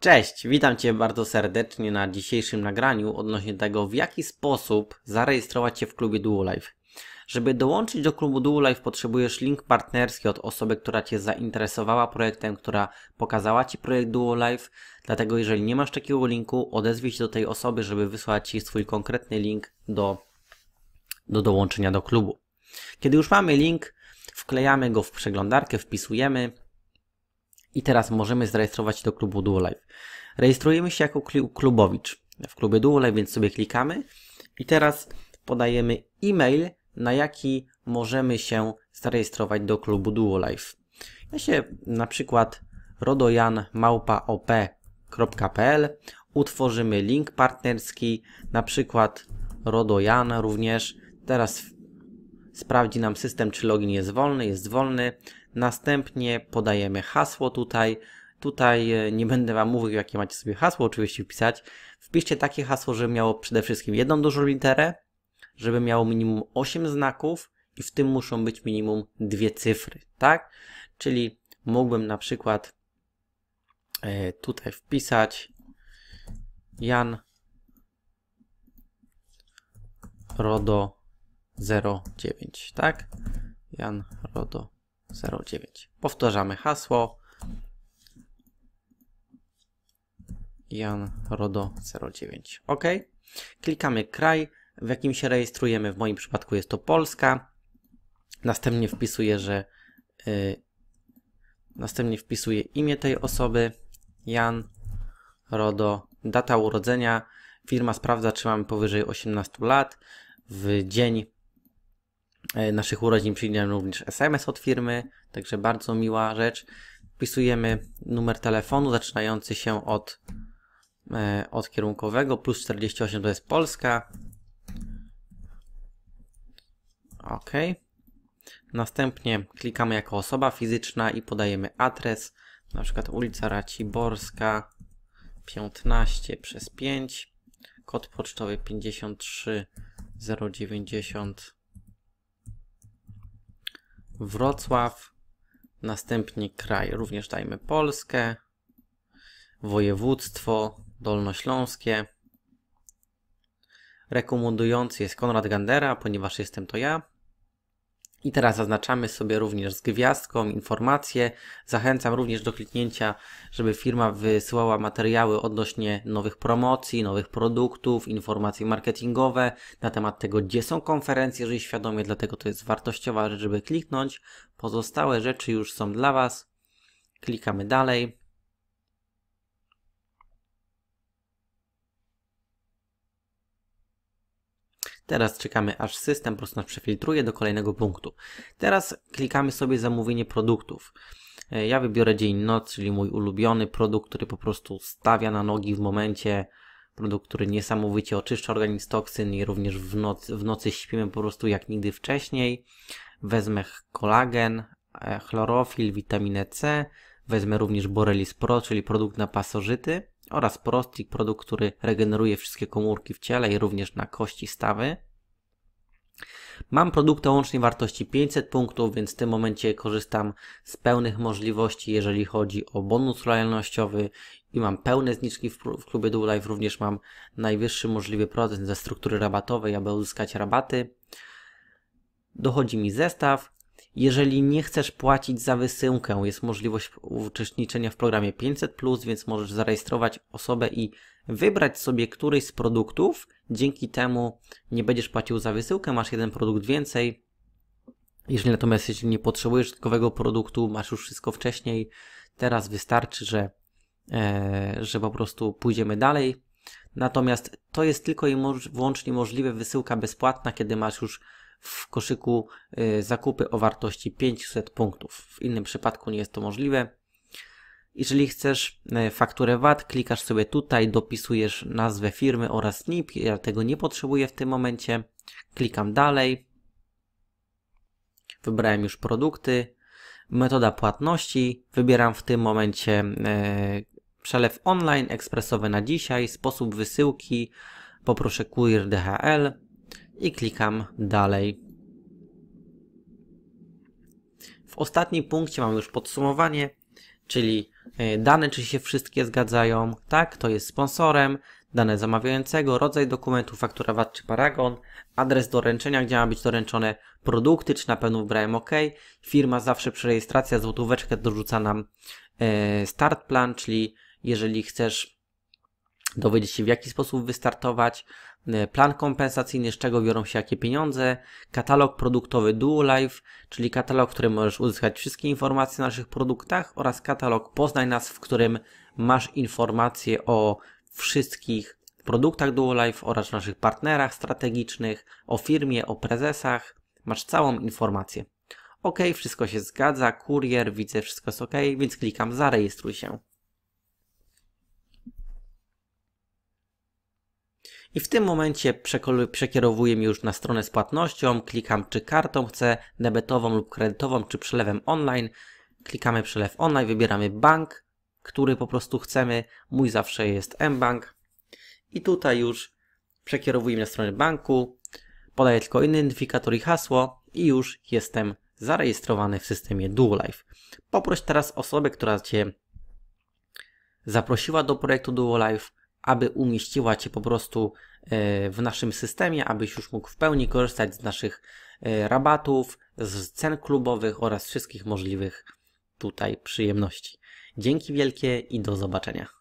Cześć, witam Cię bardzo serdecznie na dzisiejszym nagraniu odnośnie tego, w jaki sposób zarejestrować się w klubie DuoLife. Żeby dołączyć do klubu DuoLife potrzebujesz link partnerski od osoby, która Cię zainteresowała projektem, która pokazała Ci projekt DuoLife, dlatego jeżeli nie masz takiego linku, odezwij się do tej osoby, żeby wysłać Ci swój konkretny link do, do dołączenia do klubu. Kiedy już mamy link, wklejamy go w przeglądarkę, wpisujemy, i teraz możemy zarejestrować się do klubu DuoLive. Rejestrujemy się jako klubowicz w klubie DuoLive, więc sobie klikamy i teraz podajemy e-mail, na jaki możemy się zarejestrować do klubu DuoLive. Ja się na przykład rodojan.małpa.op.pl utworzymy link partnerski, na przykład rodojan również. Teraz sprawdzi nam system, czy login jest wolny, jest wolny. Następnie podajemy hasło tutaj. Tutaj e, nie będę Wam mówił, jakie macie sobie hasło oczywiście wpisać. Wpiszcie takie hasło, żeby miało przede wszystkim jedną dużą literę, żeby miało minimum 8 znaków i w tym muszą być minimum dwie cyfry, tak? Czyli mógłbym na przykład e, tutaj wpisać Jan Rodo 09, tak? Jan Rodo 09. Powtarzamy hasło. Jan Rodo 09. OK. Klikamy kraj, w jakim się rejestrujemy. W moim przypadku jest to Polska. Następnie wpisuję, że yy, następnie wpisuję imię tej osoby. Jan RODO, data urodzenia. Firma sprawdza, czy mamy powyżej 18 lat. W dzień E, naszych urodzin przyjdzie również SMS od firmy, także bardzo miła rzecz. Wpisujemy numer telefonu zaczynający się od, e, od kierunkowego, plus 48 to jest Polska. OK. Następnie klikamy jako osoba fizyczna i podajemy adres, na przykład ulica Raciborska 15 przez 5, kod pocztowy 090. Wrocław, następnie kraj, również dajmy Polskę, województwo dolnośląskie. Rekomendujący jest Konrad Gandera, ponieważ jestem to ja. I teraz zaznaczamy sobie również z gwiazdką informacje. Zachęcam również do kliknięcia, żeby firma wysyłała materiały odnośnie nowych promocji, nowych produktów, informacje marketingowe na temat tego, gdzie są konferencje, jeżeli świadomie, dlatego to jest wartościowa rzecz, żeby kliknąć. Pozostałe rzeczy już są dla Was. Klikamy dalej. Teraz czekamy aż system po prostu nas przefiltruje do kolejnego punktu. Teraz klikamy sobie zamówienie produktów. E, ja wybiorę dzień noc, czyli mój ulubiony produkt, który po prostu stawia na nogi w momencie, produkt, który niesamowicie oczyszcza organizm z toksyn i również w, noc, w nocy śpimy po prostu jak nigdy wcześniej. Wezmę kolagen, e, chlorofil, witaminę C, wezmę również Borelis Pro, czyli produkt na pasożyty oraz prostik, produkt, który regeneruje wszystkie komórki w ciele i również na kości stawy. Mam produkty o łącznej wartości 500 punktów, więc w tym momencie korzystam z pełnych możliwości, jeżeli chodzi o bonus lojalnościowy i mam pełne zniczki w, w klubie Dual Również mam najwyższy możliwy procent ze struktury rabatowej, aby uzyskać rabaty. Dochodzi mi zestaw, jeżeli nie chcesz płacić za wysyłkę, jest możliwość uczestniczenia w programie 500, więc możesz zarejestrować osobę i wybrać sobie któryś z produktów. Dzięki temu nie będziesz płacił za wysyłkę, masz jeden produkt więcej. Jeżeli natomiast jeśli nie potrzebujesz dodatkowego produktu, masz już wszystko wcześniej, teraz wystarczy, że, e, że po prostu pójdziemy dalej. Natomiast to jest tylko i wyłącznie możliwe wysyłka bezpłatna, kiedy masz już w koszyku y, zakupy o wartości 500 punktów. W innym przypadku nie jest to możliwe. Jeżeli chcesz y, fakturę VAT, klikasz sobie tutaj, dopisujesz nazwę firmy oraz NIP. Ja tego nie potrzebuję w tym momencie. Klikam dalej. Wybrałem już produkty. Metoda płatności. Wybieram w tym momencie y, przelew online, ekspresowy na dzisiaj, sposób wysyłki. Poproszę kurier DHL i klikam dalej. W ostatnim punkcie mam już podsumowanie, czyli e, dane, czy się wszystkie zgadzają, tak, to jest sponsorem, dane zamawiającego, rodzaj dokumentu, faktura VAT czy paragon, adres doręczenia, gdzie ma być doręczone produkty, czy na pewno wybrałem OK. Firma zawsze przy rejestracji złotóweczkę dorzuca nam e, start plan, czyli jeżeli chcesz dowiedzieć się w jaki sposób wystartować, e, plan kompensacyjny, z czego biorą się jakie pieniądze, katalog produktowy DuoLife, czyli katalog, w którym możesz uzyskać wszystkie informacje o naszych produktach oraz katalog Poznaj nas, w którym masz informacje o wszystkich produktach DuoLife oraz naszych partnerach strategicznych, o firmie, o prezesach. Masz całą informację. OK, wszystko się zgadza, kurier, widzę, wszystko jest OK, więc klikam zarejestruj się. I w tym momencie przekierowuję już na stronę z płatnością, klikam czy kartą chcę debetową lub kredytową, czy przelewem online. Klikamy przelew online, wybieramy bank, który po prostu chcemy. Mój zawsze jest mBank. I tutaj już przekierowujemy na stronę banku, podaję tylko identyfikator i hasło i już jestem zarejestrowany w systemie DuoLife. Poproś teraz osobę, która Cię zaprosiła do projektu DuoLife, aby umieściła Cię po prostu e, w naszym systemie, abyś już mógł w pełni korzystać z naszych e, rabatów, z cen klubowych oraz wszystkich możliwych tutaj przyjemności. Dzięki wielkie i do zobaczenia.